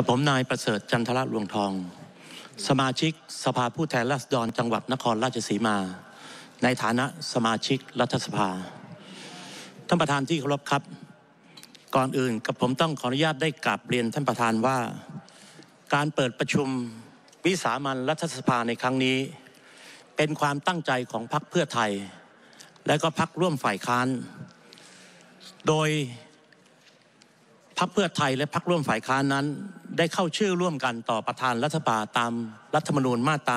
กับผมนายประเสริฐจันทระลวงทอง สมาชิกสภาผู้แทนราษฎรจังหวัดนครราชสีมา ในฐานะสมาชิกรัฐสภาท่านประธานที่เคารพครับ ก่อนอื่นกับผมต้องขออนุญาตได้กลาบเรียนท่านประธานว่า การเปิดประชุมวิสามันรัฐสภาในครั้งนี้ เป็นความตั้งใจของพรรคเพื่อไทย และก็พรรคร่วมฝ่ายค้าน โดยพรรคเพื่อไทยและพรรคร่วมฝ่ายค้านนั้นได้เข้าชื่อร่วมกันต่อประธานรัฐสภาตามรัฐธรรมนูญมาตรา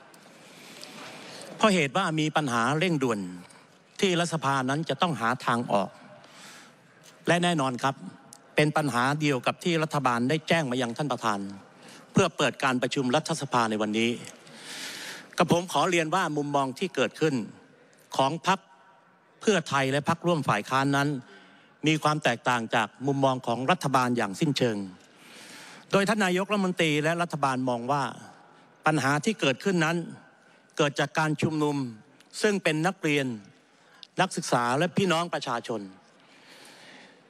123 เพราะเหตุว่ามีปัญหาเร่งด่วนที่รัฐสภานั้นจะต้องหาทางออก และแน่นอนครับ เป็นปัญหาเดียวกับที่รัฐบาลได้แจ้งมายังท่านประธาน เพื่อเปิดการประชุมรัฐสภาในวันนี้กับผมขอเรียนว่ามุมมองที่เกิดขึ้น ของพักเพื่อไทยและพักร่วมฝ่ายค้านนั้น มีความแตกต่างจากมุมมองของรัฐบาลอย่างสิ้นเชิงโดยท่านนายกรัฐมนตรีและรัฐบาลมองว่าปัญหาที่เกิดขึ้นนั้น เกิดจากการชุมนุม ซึ่งเป็นนักเรียน นักศึกษาและพี่น้องประชาชน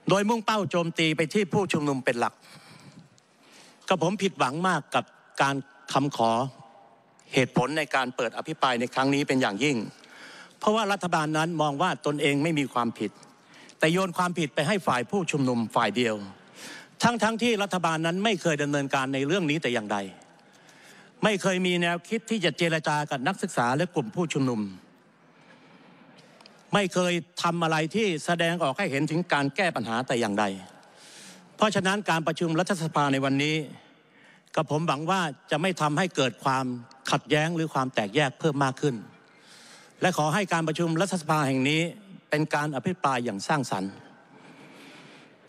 โดยมุ่งเป้าโจมตีไปที่ผู้ชุมนุมเป็นหลักกะผมผิดหวังมากกับการคำขอเหตุผลในการเปิดอภิปรายในครั้งนี้เป็นอย่างยิ่ง เพราะว่ารัฐบาลนั้นมองว่าตนเองไม่มีความผิด แต่โยนความผิดไปให้ฝ่ายผู้ชุมนุมฝ่ายเดียวทั้งๆทที่รัฐบาลนั้นไม่เคยดำเนินการในเรื่องนี้แต่อย่างใด ไม่เคยมีแนวคิดที่จะเจรจากับนักศึกษาและกลุ่มผู้ชุมนุม ไม่เคยทำอะไรที่แสดงออกให้เห็นถึงการแก้ปัญหาแต่อย่างใด เพราะฉะนั้นการประชุมรัฐสภาในวันนี้กับผมหวังว่าจะไม่ทำให้เกิดความขัดแย้งหรือความแตกแยกเพิ่มมากขึ้น และขอให้การประชุมรัฐสภาแห่งนี้ เป็นการอภิปรายอย่างสร้างสรรค์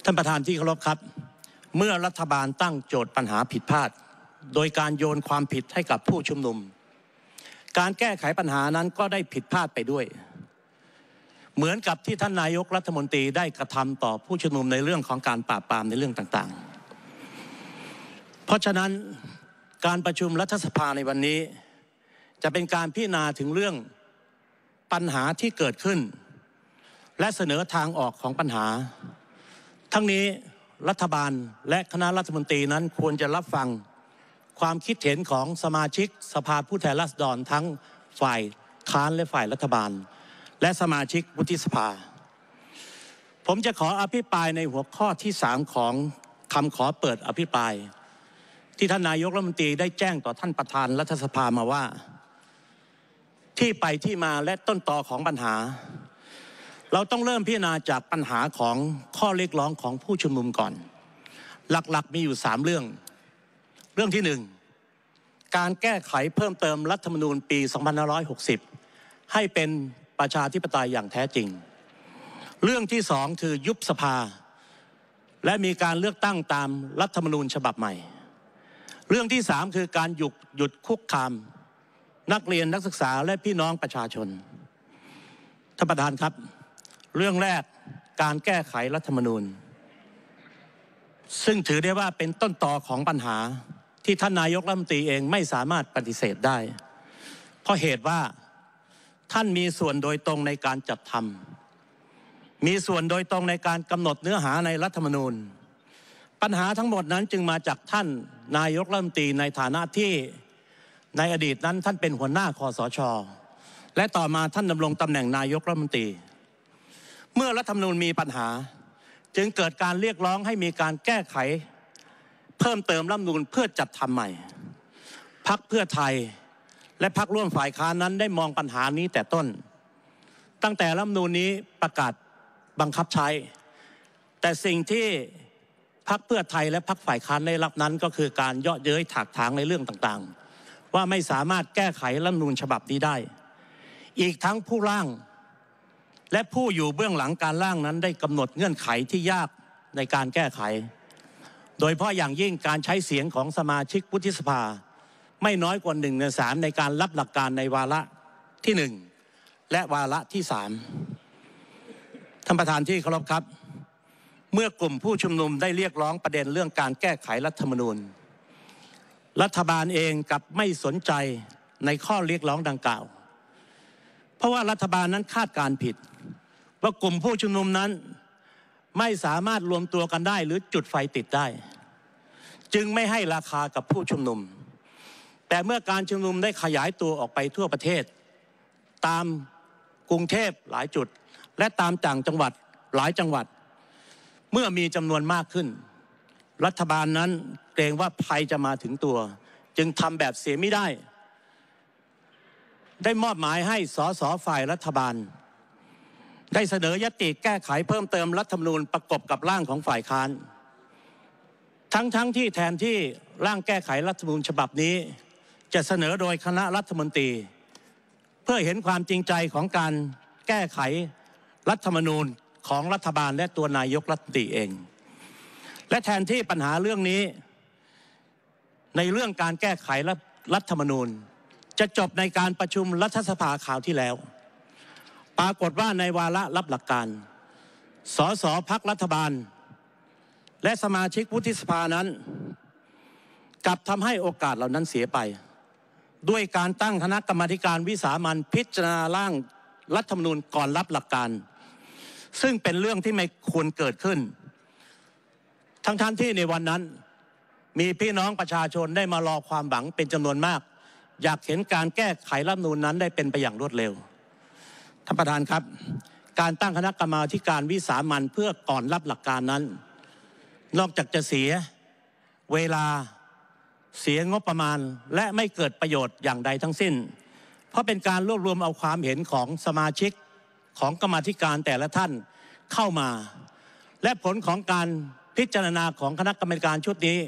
ท่านประธานที่เคารพครับเมื่อรัฐบาลตั้งโจทย์ปัญหาผิดพลาด โดยการโยนความผิดให้กับผู้ชุมนุม การแก้ไขปัญหานั้นก็ได้ผิดพลาดไปด้วย เหมือนกับที่ท่านนายกรัฐมนตรีได้กระทำต่อผู้ชุมนุมในเรื่องของการปราบปรามในเรื่องต่างๆ เพราะฉะนั้นการประชุมรัฐสภาในวันนี้จะเป็นการพิจารณาถึงเรื่องปัญหาที่เกิดขึ้น และเสนอทางออกของปัญหาทั้งนี้รัฐบาลและคณะรัฐมนตรีนั้นควรจะรับฟัง ความคิดเห็นของสมาชิกสภาผู้แทนราษฎรทั้งฝ่ายค้านและฝ่ายรัฐบาล และสมาชิกวุฒิสภา ผมจะขออภิปรายในหัวข้อที่สามของคำขอเปิดอภิปราย ที่ท่าน นายกรัฐมนตรีได้แจ้งต่อท่านประธานรัฐสภามาว่า ที่ไปที่มาและต้นตอของปัญหาเราต้องเริ่มพิจารณาจากปัญหาของข้อเรียกร้องของผู้ชุมนุมก่อน หลักๆมีอยู่ 3 เรื่อง เรื่องที่ 1 การแก้ไขเพิ่มเติมรัฐธรรมนูญปี2560 ให้เป็นประชาธิปไตยอย่างแท้จริง เรื่องที่สองคือยุบสภา และมีการเลือกตั้งตามรัฐธรรมนูญฉบับใหม่ เรื่องที่สามคือการหยุด หยุดคุกคาม นักเรียนนักศึกษาและพี่น้องประชาชน ท่านประธานครับเรื่องแรกการแก้ไขรัฐมนูลซึ่งถือได้ว่าเป็นต้นต่อของปัญหาที่ท่านนายกรัฐมนตรีเองไม่สามารถปฏิเสธได้ เพราะเหตุว่าท่านมีส่วนโดยตรงในการจัดทำมีส่วนโดยตรงในการกำหนดเนื้อหาในรัฐธรรมนูญ ปัญหาทั้งหมดนั้นจึงมาจากท่านนายกรัฐมนตรีในฐานะที่ในอดีตนั้นท่านเป็นหัวหน้าคอสช และต่อมาท่านดำรงตำแหน่งนายกรัฐมนตรีเมื่อรัฐธรรมนูญมีปัญหา จึงเกิดการเรียกร้องให้มีการแก้ไข เพิ่มเติมรัฐธรรมนูญเพื่อจัดทำใหม่พักเพื่อไทยและพักร่วมฝ่ายค้านนั้นได้มองปัญหานี้แต่ต้น ตั้งแต่รัฐธรรมนูญนี้ประกาศบังคับใช้ แต่สิ่งที่พักเพื่อไทยและพักฝ่ายค้านได้รับนั้นก็คือการเยาะเย้ยถากถางในเรื่องต่างๆ ว่าไม่สามารถแก้ไขรัฐมนูญฉบับนี้ได้ อีกทั้งผู้ร่างและผู้อยู่เบื้องหลังการล่างนั้น ได้กำหนดเงื่อนไขที่ยากในการแก้ไข โดยเพราะอย่างยิ่งการใช้เสียงของสมาชิกวุฒิสภา ไม่น้อยกว่าหนึ่งในสามในการรับหลักการในวาระที่หนึ่งและวาระที่สามท่านประธานที่เคารพครับ เมื่อกลุ่มผู้ชุมนุมได้เรียกร้องประเด็นเรื่องการแก้ไขรัฐธรรมนูญ รัฐบาลเองกับไม่สนใจในข้อเรียกร้องดังกล่าว เพราะว่ารัฐบาลนั้นคาดการผิดว่ากลุ่มผู้ชุมนุมนั้นไม่สามารถรวมตัวกันได้หรือจุดไฟติดได้ จึงไม่ให้ราคากับผู้ชุมนุม แต่เมื่อการชุมนุมได้ขยายตัวออกไปทั่วประเทศ ตามกรุงเทพหลายจุด และตามต่างจังหวัดหลายจังหวัด เมื่อมีจำนวนมากขึ้น รัฐบาลนั้น เกรงว่าภัยจะมาถึงตัว จึงทำแบบเสียไม่ได้ ได้มอบหมายให้สสฝ่ายรัฐบาลได้เสนอยติแก้ไขเพิ่มเติมรัฐธรรมนูญประกบกับร่างของฝ่ายค้าน ทั้งๆทที่แทนที่ร่างแก้ไขรัฐธรรมนูญฉบับนี้ จะเสนอโดยคณะรัฐมนตรี เพื่อเห็นความจริงใจของการแก้ไขรัฐธรรมนูญของรัฐบาลและตัวนายกรัฐมนตรีเอง และแทนที่ปัญหาเรื่องนี้ ในเรื่องการแก้ไขรัฐธรรมนูญ จะจบในการประชุมรัฐสภาคราวที่แล้วปรากฏว่าในวาระรับหลักการ สสพักรัฐบาล และสมาชิกวุฒิสภานั้นกลับทำให้โอกาสเหล่านั้นเสียไป ด้วยการตั้งคณะกรรมการวิสามันพิจารณาร่างรัฐธรรมนูญก่อนรับหลักการ ซึ่งเป็นเรื่องที่ไม่ควรเกิดขึ้น ทั้งท่านที่ในวันนั้นมีพี่น้องประชาชนได้มารอความหวังเป็นจำนวนมาก อยากเห็นการแก้ไขรัฐธรรมนูญนั้นได้เป็นไปอย่างรวดเร็วท่านประธานครับการตั้งคณะกรรมาการวิสามันเพื่อก่อนรับหลักการนั้น นอกจากจะเสีย เวลาเสียงบประมาณและไม่เกิดประโยชน์อย่างใดทั้งสิ้น เพราะเป็นการรวบรวมเอาความเห็นของสมาชิกของกรรมธิการแต่ละท่านเข้ามา และผลของการพิจารณาของคณะกรรมการชุดนี้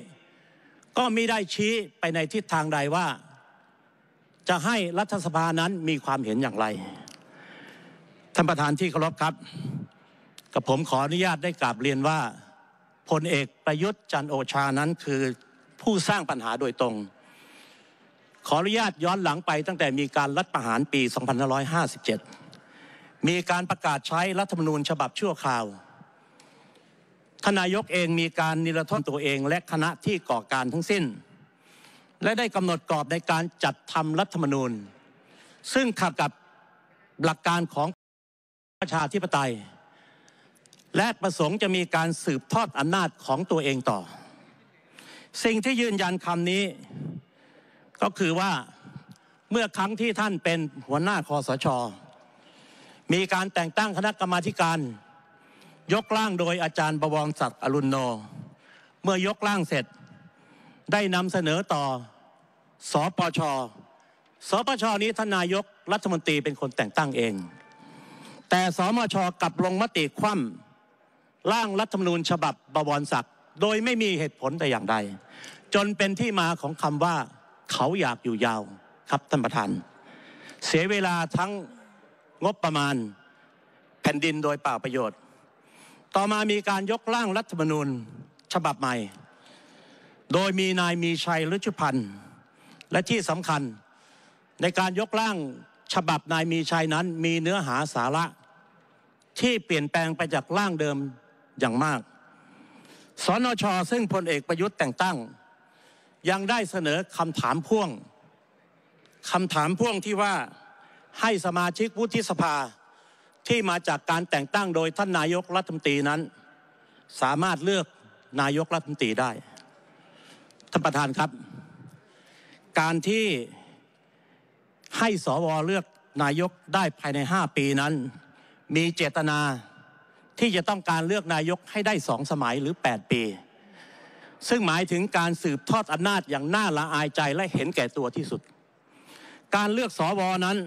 ก็มิได้ชี้ไปในทิศทางใดว่า จะให้รัฐสภานั้นมีความเห็นอย่างไรท่านประธานที่เคารพครับ กับผมขออนุญาตได้กราบเรียนว่าพลเอกประยุทธ์จันโอชานั้นคือผู้สร้างปัญหาโดยตรง ขออนุญาตย้อนหลังไปตั้งแต่มีการรัฐประหารปี 2557 มีการประกาศใช้รัฐธรรมนูญฉบับชั่วคราวทนายกเองมีการนิรโทษตัวเองและคณะที่ก่อการทั้งสิ้น และได้กำหนดกรอบในการจัดทำรัฐธรรมนูญ ซึ่งขัดกับหลักการของประชาธิปไตย และประสงค์จะมีการสืบทอดอำนาจของตัวเองต่อ สิ่งที่ยืนยันคำนี้ ก็คือว่าเมื่อครั้งที่ท่านเป็นหัวหน้าคอสชมีการแต่งตั้งคณะกรรมาการ ยกร่างโดยอาจารย์ประวงศักดิ์อรุณโน เมื่อยกร่างเสร็จได้นำเสนอต่อสอปชสปชนี้ท่านนายกรัฐมนตรีเป็นคนแต่งตั้งเองแต่สมชกลับลงมติ คว่ำร่างรัฐมนูญฉบับบวรศักดิ์โดยไม่มีเหตุผลแต่อย่างใดจนเป็นที่มาของคำว่า เขาอยากอยู่ยาวครับ ท่านประธาน เสียเวลาทั้งงบประมาณแผ่นดินโดยเปล่าประโยชน์ ต่อมามีการยกร่างรัฐมนูญฉบับใหม่ โดยมีนายมีชัยฤชพันธ์และที่สำคัญ ในการยกร่างฉบับนายมีชัยนั้นมีเนื้อหาสาระที่เปลี่ยนแปลงไปจากร่างเดิมอย่างมาก สนชซึ่งพลเอกประยุทธ์แต่งตั้ง ยังได้เสนอคำถามพ่วงคำถามพ่วงที่ว่าให้สมาชิกวุฒิสภาที่มาจากการแต่งตั้งโดยท่านนายกรัฐมนตรีนั้น สามารถเลือกนายกรัฐมนตรีได้ท่านประธานครับ การที่ให้สวเลือกนายกได้ภายใน 5 ปีนั้นมีเจตนาที่จะต้องการเลือกนายก ให้ได้สองสมัยหรือ 8 ปี ซึ่งหมายถึงการสืบทอดอำนาจอย่างน่าละอายใจและเห็นแก่ตัวที่สุด การเลือกสอวอนั้น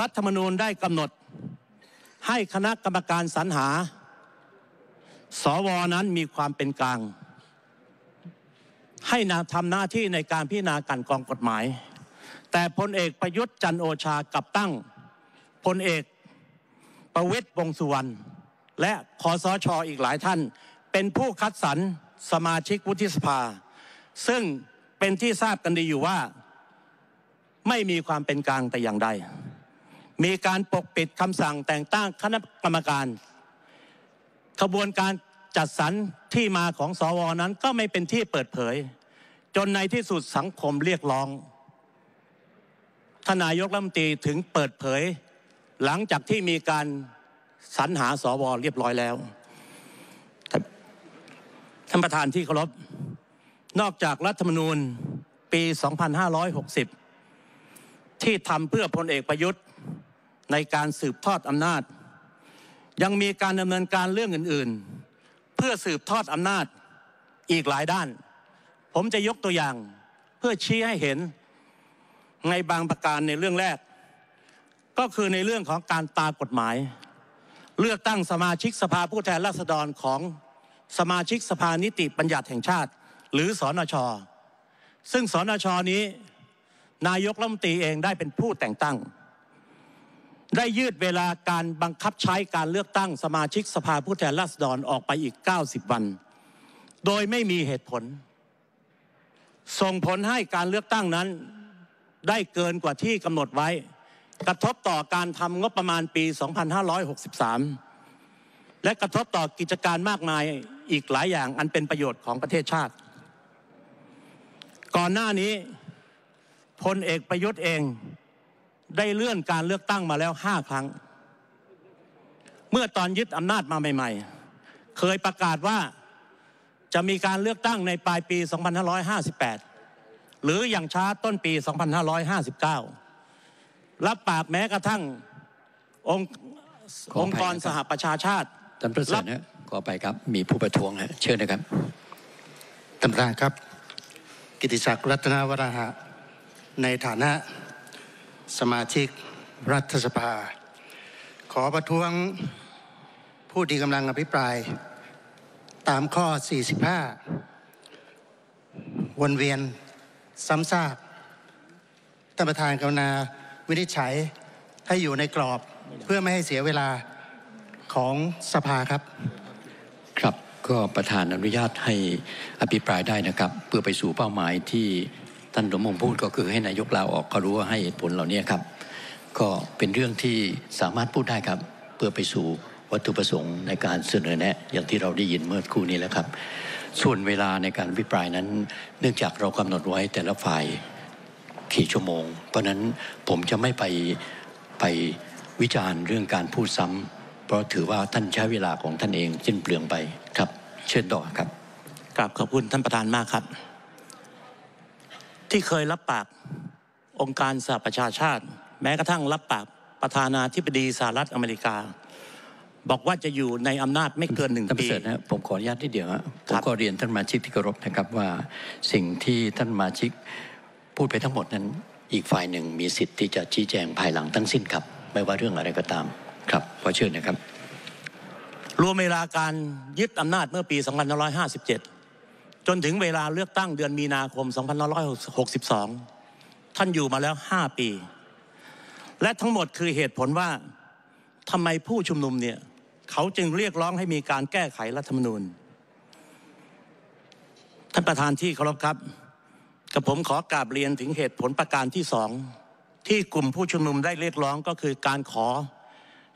รัฐธรรมนูญได้กำหนดให้คณะกรรมการสรรหาสวนั้นมีความเป็นกลาง ให้นาทำหน้าที่ในการพิจารณาการกองกฎหมาย แต่พลเอกประยุทธ์จันโอชากับตั้งพลเอกประวิย์วงสุวรรณและคอสชอีกหลายท่าน เป็นผู้คัดสรรสมาชิกวุฒิสภา ซึ่งเป็นที่ทราบกันดีอยู่ว่า ไม่มีความเป็นกลางแต่อย่างใดมีการปกปิดคำสั่งแต่งตั้งคณะกรรมการขบวนการจัดสรรที่มาของสวนั้น ก็ไม่เป็นที่เปิดเผย จนในที่สุดสังคมเรียกร้องทนายกรัฐมนตรีถึงเปิดเผยหลังจากที่มีการสรรหาสวเรียบร้อยแล้วท่านประธานที่เคารพนอกจากรัฐธรรมนูญปี 2560 ที่ทำเพื่อพลเอกประยุทธ์ในการสืบทอดอำนาจ ยังมีการดำเนินการเรื่องอื่นๆ เพื่อสืบทอดอำนาจอีกหลายด้าน ผมจะยกตัวอย่างเพื่อชี้ให้เห็น ในบางประการในเรื่องแรกก็คือในเรื่องของการตากฎหมาย เลือกตั้งสมาชิกสภาผู้แทนราษฎรของสมาชิกสภานิติบัญญัติแห่งชาติ หรือสอนชซึ่งสอนชนี้ นายกรัฐมนตรีเองได้เป็นผู้แต่งตั้ง ได้ยืดเวลาการบังคับใช้การเลือกตั้งสมาชิกสภาผู้แทนราษฎรออกไปอีก 90 วัน โดยไม่มีเหตุผล ส่งผลให้การเลือกตั้งนั้นได้เกินกว่าที่กำหนดไว้กระทบต่อการทำงบประมาณปี 2563 และกระทบต่อกิจการมากมายอีกหลายอย่างอันเป็นประโยชน์ของประเทศชาติ ก่อนหน้านี้พลเอกประยุทธ์เองได้เลื่อนการเลือกตั้งมาแล้วห้าครั้ง เมื่อตอนยึดอำนาจมาใหม่ ๆ เคยประกาศว่าจะมีการเลือกตั้งในปลายปี 2558 หรืออย่างช้าต้นปี 2559รับปากแม้กระทั่งองค์กรสหประชาชาติท่านประเสริฐนะขอไปครับ มีผู้ประท้วงฮะเชิญนะครับท่านประธานครับ กิติศักดิ์รัตนวราหะ ในฐานะสมาชิกรัฐสภา ขอประท้วง ผู้ที่กำลังอภิปราย ตามข้อ 45 วนเวียนซ้ำซากท่านประธานกรุณาวินิจฉัยให้อยู่ในกรอบเพื่อไม่ให้เสียเวลาของสภาครับ ครับก็ประธานอนุญาตให้อภิปรายได้นะครับ เพื่อไปสู่เป้าหมายที่ท่านสมมงพูดก็คือให้นายกลาออกเขารู้ว่าให้ผลเหล่านี้ครับ ก็เป็นเรื่องที่สามารถพูดได้ครับ เพื่อไปสู่วัตถุประสงค์ในการเสนอแนะอย่างที่เราได้ยินเมื่อครู่นี้แล้วครับ ส่วนเวลาในการอภิปรายนั้น เนื่องจากเรากำหนดไว้แต่ละฝ่ายกี่ชั่วโมง เพราะนั้นผมจะไม่ไปไปวิจารณ์เรื่องการพูดซ้ำเพราะถือว่าท่านใช้เวลาของท่านเองจิ้นเปลืองไปครับ เชิญต่อครับกราบขอบคุณท่านประธานมากครับ ที่เคยรับปาก องค์การสหประชาชาติ แม้กระทั่งรับปาก ประธานาธิบดีสหรัฐอเมริกา บอกว่าจะอยู่ในอำนาจไม่เกินหนึ่งปีนะผมขออนุญาตนิดเดียวผมก็เรียนท่านมาชิกที่เคารพนะครับว่าสิ่งที่ท่านมาชิกพูดไปทั้งหมดนั้นอีกฝ่ายหนึ่งมีสิทธิ์ที่จะชี้แจงภายหลังทั้งสิ้นครับ ไม่ว่าเรื่องอะไรก็ตามครับ ขอเชิญนะครับ รวมเวลาการยึดอำนาจเมื่อปี2557 จนถึงเวลาเลือกตั้งเดือนมีนาคม2562 ท่านอยู่มาแล้ว 5 ปี และทั้งหมดคือเหตุผลว่าทำไมผู้ชุมนุมเนี่ย เขาจึงเรียกร้องให้มีการแก้ไขรัฐธรรมนูญ ท่านประธานที่เคารพครับกับผมขอกราบเรียนถึงเหตุผลประการที่สองที่กลุ่มผู้ชุมนุมได้เรียกร้องก็คือการขอ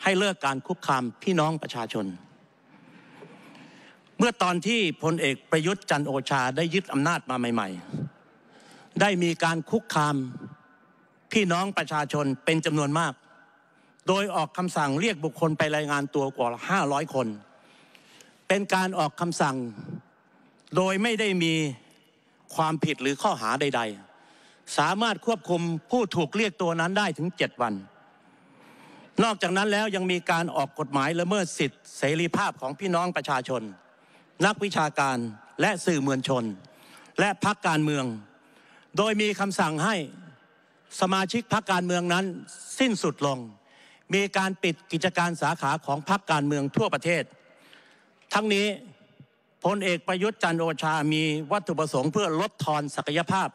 ให้เลิกการคุกคามพี่น้องประชาชน เมื่อตอนที่พลเอกประยุทธ์จันโอชาได้ยึดอำนาจมาใหม่ ๆ ได้มีการคุกคามพี่น้องประชาชนเป็นจำนวนมาก โดยออกคำสั่งเรียกบุคคลไปรายงานตัวกว่า500คน เป็นการออกคำสั่ง โดยไม่ได้มีความผิดหรือข้อหาใด ๆ สามารถควบคุมผู้ถูกเรียกตัวนั้นได้ถึง 7 วัน นอกจากนั้นแล้วยังมีการออกกฎหมายละเมิดสิทธิเสรีภาพของพี่น้องประชาชน นักวิชาการและสื่อมวลชน และพักการเมือง โดยมีคำสั่งให้สมาชิกพักการเมืองนั้นสิ้นสุดลง มีการปิดกิจการสาขาของพักการเมืองทั่วประเทศ ทั้งนี้พลเอกประยุทธ์จันโอชา มีวัตถุประสงค์ เพื่อลดทอนศักยภาพ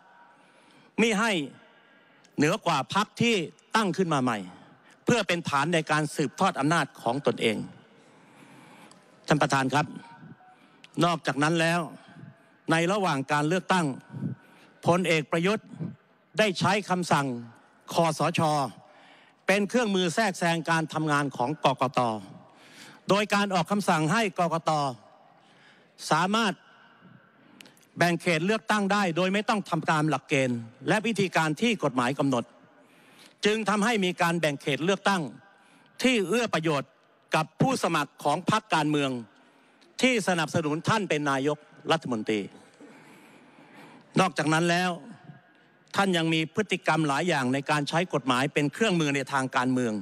ไม่ให้เหนือกว่าพรรคที่ตั้งขึ้นมาใหม่ เพื่อเป็นฐานในการสืบทอดอำนาจของตนเอง ท่านประธานครับ นอกจากนั้นแล้วในระหว่างการเลือกตั้ง พลเอกประยุทธ์ได้ใช้คำสั่งคอสช เป็นเครื่องมือแทรกแซงการทำงานของกกต โดยการออกคำสั่งให้กกตสามารถแบ่งเขตเลือกตั้งได้ โดยไม่ต้องทำตามหลักเกณฑ์ และวิธีการที่กฎหมายกำหนด จึงทำให้มีการแบ่งเขตเลือกตั้งที่เอื้อประโยชน์กับผู้สมัครของพรรคการเมือง ที่สนับสนุนท่านเป็นนายกรัฐมนตรี นอกจากนั้นแล้ว ท่านยังมีพฤติกรรมหลายอย่างในการใช้กฎหมายเป็นเครื่องมือในทางการเมือง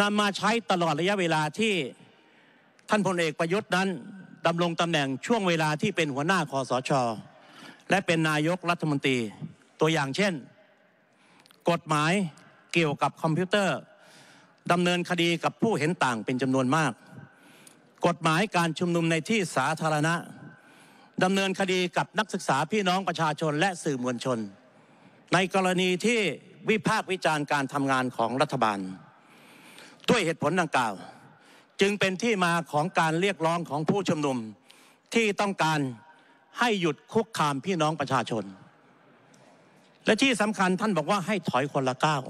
นำมาใช้ตลอดระยะเวลาที่ท่านพลเอกประยุทธ์นั้นดำรงตำแหน่งช่วงเวลาที่เป็นหัวหน้าคอสช และเป็นนายกรัฐมนตรีตัวอย่างเช่น กฎหมายเกี่ยวกับคอมพิวเตอร์ ดำเนินคดีกับผู้เห็นต่างเป็นจำนวนมาก กฎหมายการชุมนุมในที่สาธารณะ ดำเนินคดีกับนักศึกษาพี่น้องประชาชนและสื่อมวลชน ในกรณีที่วิพากษ์วิจารณ์การทำงานของรัฐบาล ด้วยเหตุผลดังกล่าวจึงเป็นที่มาของการเรียกร้องของผู้ชุมนุมที่ต้องการให้หยุดคุกคามพี่น้องประชาชน และที่สำคัญท่านบอกว่าให้ถอยคนละก้าว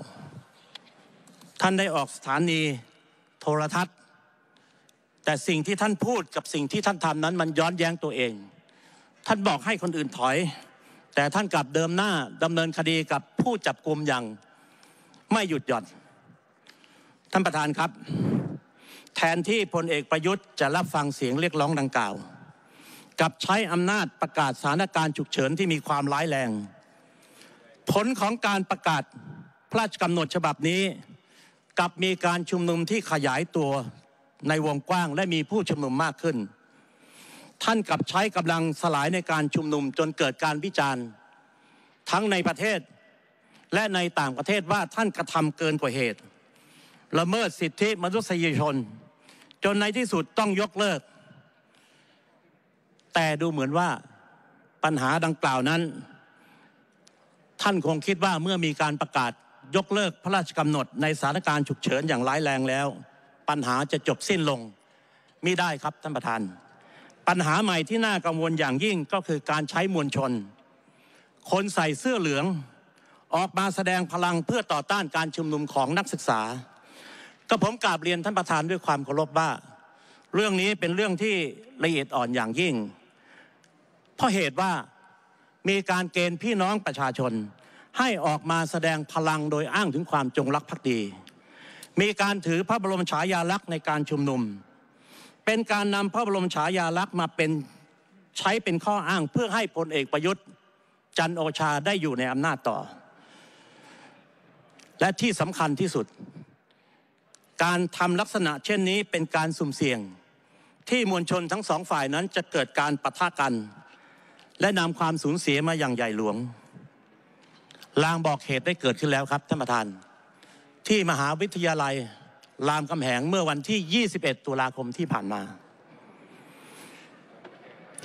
ท่านได้ออกสถานีโทรทัศน์ แต่สิ่งที่ท่านพูดกับสิ่งที่ท่านทำนั้นมันย้อนแย้งตัวเอง ท่านบอกให้คนอื่นถอย แต่ท่านกลับเดิมหน้าดำเนินคดีกับผู้จับกลุมอย่าง ไม่หยุดหย่อน ท่านประธานครับแทนที่พลเอกประยุทธ์จะรับฟังเสียงเรียกร้องดังกล่าว กับใช้อำนาจประกาศสถานการณ์ฉุกเฉินที่มีความร้ายแรง ผลของการประกาศพระราชกำหนดฉบับนี้กับมีการชุมนุมที่ขยายตัวในวงกว้างและมีผู้ชุมนุมมากขึ้น ท่านกับใช้กำลังสลายในการชุมนุมจนเกิดการวิจารณ์ ทั้งในประเทศและในต่างประเทศว่าท่านกระทำเกินกว่าเหตุละเมิดสิทธิมนุษยชนจนในที่สุดต้องยกเลิก แต่ดูเหมือนว่าปัญหาดังกล่าวนั้น ท่านคงคิดว่าเมื่อมีการประกาศยกเลิกพระราชกำหนดในสถานการณ์ฉุกเฉินอย่างร้ายแรงแล้ว ปัญหาจะจบสิ้นลงมิได้ครับท่านประธานปัญหาใหม่ที่น่ากังวลอย่างยิ่งก็คือการใช้มวลชน คนใส่เสื้อเหลือง ออกมาแสดงพลังเพื่อต่อต้านการชุมนุมของนักศึกษาก็ผมกราบเรียนท่านประธานด้วยความเคารพว่า เรื่องนี้เป็นเรื่องที่ละเอียดอ่อนอย่างยิ่ง เพราะเหตุว่ามีการเกณฑ์พี่น้องประชาชน ให้ออกมาแสดงพลังโดยอ้างถึงความจงรักภักดี มีการถือพระบรมฉายาลักษณ์ในการชุมนุม เป็นการนำพระบรมฉายาลักษณ์มาเป็นใช้เป็นข้ออ้างเพื่อให้พลเอกประยุทธ์ จันโอชาได้อยู่ในอำนาจต่อ และที่สำคัญที่สุดการทำลักษณะเช่นนี้เป็นการสุ่มเสี่ยงที่มวลชนทั้งสองฝ่ายนั้นจะเกิดการปะทะกัน และนำความสูญเสียมาอย่างใหญ่หลวง ลางบอกเหตุได้เกิดขึ้นแล้วครับ ท่านประธาน ที่มหาวิทยาลัย รามคำแหงเมื่อวันที่ 21 ตุลาคมที่ผ่านมา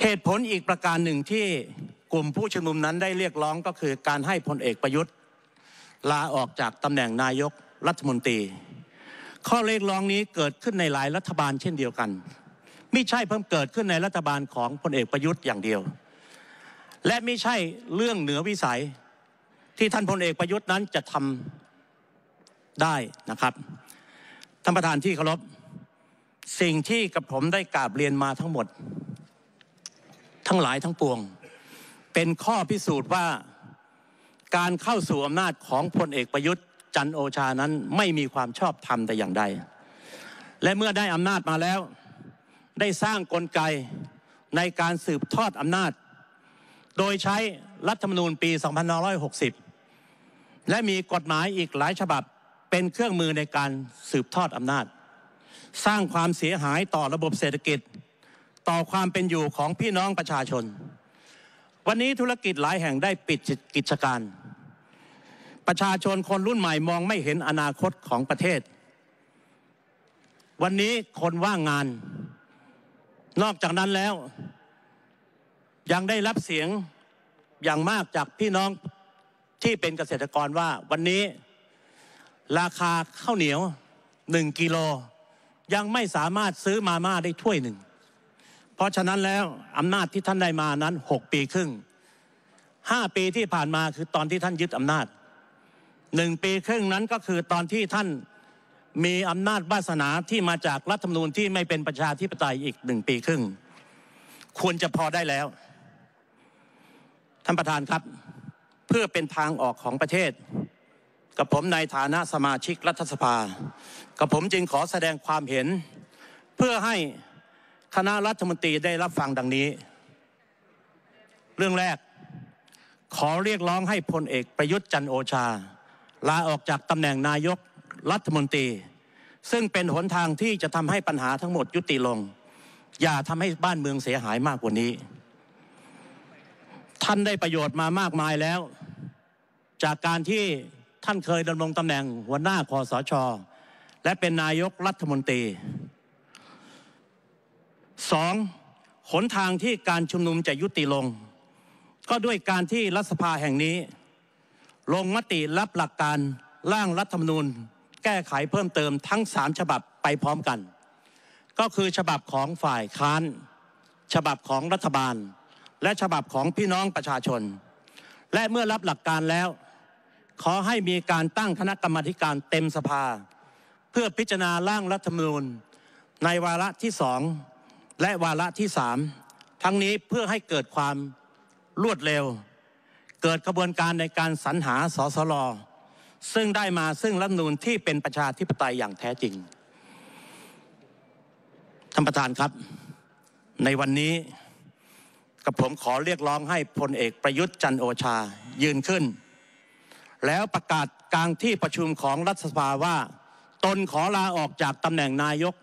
เหตุผลอีกประการหนึ่งที่กลุ่มผู้ชุมนุมนั้นได้เรียกร้องก็คือการให้พลเอกประยุทธ์ ลาออกจากตำแหน่งนายกรัฐมนตรีข้อเรียกร้องนี้เกิดขึ้นในหลายรัฐบาลเช่นเดียวกัน ไม่ใช่เพิ่มเกิดขึ้นในรัฐบาลของพลเอกประยุทธ์อย่างเดียว และไม่ใช่เรื่องเหนือวิสัยที่ท่านพลเอกประยุทธ์นั้นจะทำได้นะครับท่านประธานที่เคารพสิ่งที่กับผมได้กราบเรียนมาทั้งหมด ทั้งหลายทั้งปวง เป็นข้อพิสูจน์ว่าการเข้าสู่อำนาจของพลเอกประยุทธ์จันโอชานั้นไม่มีความชอบธรรมแต่อย่างใด และเมื่อได้อำนาจมาแล้ว ได้สร้างกลไกในการสืบทอดอำนาจ โดยใช้รัฐธรรมนูญปี2560 และมีกฎหมายอีกหลายฉบับเป็นเครื่องมือในการสืบทอดอำนาจ สร้างความเสียหายต่อระบบเศรษฐกิจ ต่อความเป็นอยู่ของพี่น้องประชาชน วันนี้ธุรกิจหลายแห่งได้ปิดกิจการประชาชนคนรุ่นใหม่มองไม่เห็นอนาคตของประเทศ วันนี้คนว่างงาน นอกจากนั้นแล้ว ยังได้รับเสียงอย่างมากจากพี่น้องที่เป็นเกษตรกรว่า วันนี้ราคาข้าวเหนียวหนึ่งกิโล ยังไม่สามารถซื้อมาม่าได้ถ้วยหนึ่ง เพราะฉะนั้นแล้วอำนาจที่ท่านได้มานั้นหกปีครึ่งห้าปีที่ผ่านมาคือตอนที่ท่านยึดอำนาจหนึ่งปีครึ่งนั้นก็คือตอนที่ท่านมีอำนาจวาสนาที่มาจากรัฐธรรมนูญที่ไม่เป็นประชาธิปไตยอีกหนึ่งปีครึ่ง ควรจะพอได้แล้วท่านประธานครับ เพื่อเป็นทางออกของประเทศกับผมในฐานะสมาชิกรัฐสภากับผมจึงขอแสดงความเห็น เพื่อให้คณะรัฐมนตรีได้รับฟังดังนี้ เรื่องแรกขอเรียกร้องให้พลเอกประยุทธ์จันโอชาลาออกจากตำแหน่งนายกรัฐมนตรี ซึ่งเป็นหนทางที่จะทำให้ปัญหาทั้งหมดยุติลง อย่าทำให้บ้านเมืองเสียหายมากกว่านี้ ท่านได้ประโยชน์มามากมายแล้ว จากการที่ท่านเคยดำรงตำแหน่งหัวหน้าคอสช และเป็นนายกรัฐมนตรีสองหนทางที่การชุมนุมจะยุติลง ก็ด้วยการที่รัฐสภาแห่งนี้ลงมติรับหลักการร่างรัฐธรรมนูญ แก้ไขเพิ่มเติมทั้งสามฉบับไปพร้อมกัน ก็คือฉบับของฝ่ายค้านฉบับของรัฐบาล และฉบับของพี่น้องประชาชน และเมื่อรับหลักการแล้ว ขอให้มีการตั้งคณะกรรมการเต็มสภา เพื่อพิจารณาร่างรัฐธรรมนูญ ในวาระที่สองและวาระที่สามทั้งนี้เพื่อให้เกิดความรวดเร็วเกิดกระบวนการในการสรรหาสสลซึ่งได้มาซึ่งรัฐนูลที่เป็นประชาธิปไตยอย่างแท้จริงท่านประธานครับ ในวันนี้กับผมขอเรียกร้องให้พลเอกประยุทธ์จันโอชายืนขึ้น แล้วประกาศกลางที่ประชุมของรัฐสภาว่า ตนขอลาออกจากตำแหน่งนายก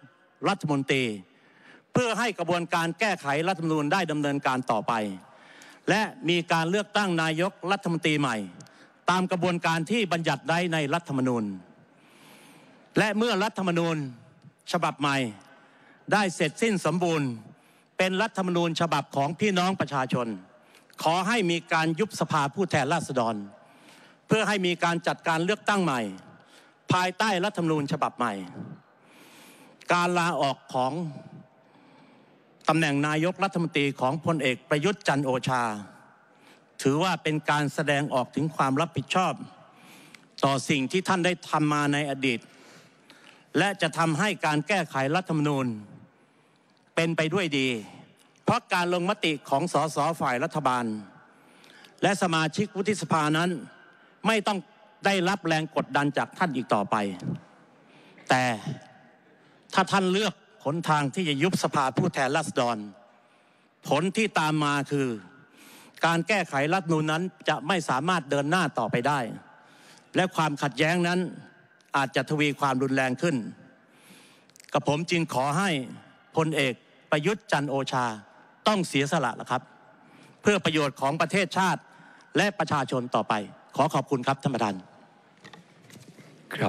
รัฐมนตรี เพื่อให้กระบวนการแก้ไขรัฐมนูลได้ดำเนินการต่อไปและมีการเลือกตั้งนายกรัฐมนตรีใหม่ ตามกระบวนการที่บัญญัติไว้ในรัฐธรรมนูญ และเมื่อรัฐธรรมนูญฉบับใหม่ ได้เสร็จสิ้นสมบูรณ์ เป็นรัฐธรรมนูญฉบับของพี่น้องประชาชน ขอให้มีการยุบสภาผู้แทนราษฎร เพื่อให้มีการจัดการเลือกตั้งใหม่ ภายใต้รัฐธรรมนูญฉบับใหม่ การลาออกของตำแหน่งนายกรัฐมนตรีของพลเอกประยุทธ์จันโอชา ถือว่าเป็นการแสดงออกถึงความรับผิดชอบ ต่อสิ่งที่ท่านได้ทำมาในอดีต และจะทำให้การแก้ไขรัฐธรรมนูญ เป็นไปด้วยดี เพราะการลงมติของสสฝ่ายรัฐบาล และสมาชิกวุฒิสภานั้น ไม่ต้องได้รับแรงกดดันจากท่านอีกต่อไป แต่ถ้าท่านเลือกหนทางที่จะยุบสภาผู้แทนราษฎร ผลที่ตามมาคือ การแก้ไขรัฐนูนนั้นจะไม่สามารถเดินหน้าต่อไปได้ และความขัดแย้งนั้นอาจจะทวีความรุนแรงขึ้นกับผมจึงขอให้พลเอกประยุทธ์จันโอชาต้องเสียสละละครับ เพื่อประโยชน์ของประเทศชาติและประชาชนต่อไป ขอขอบคุณครับ ท่านประธาน ครับ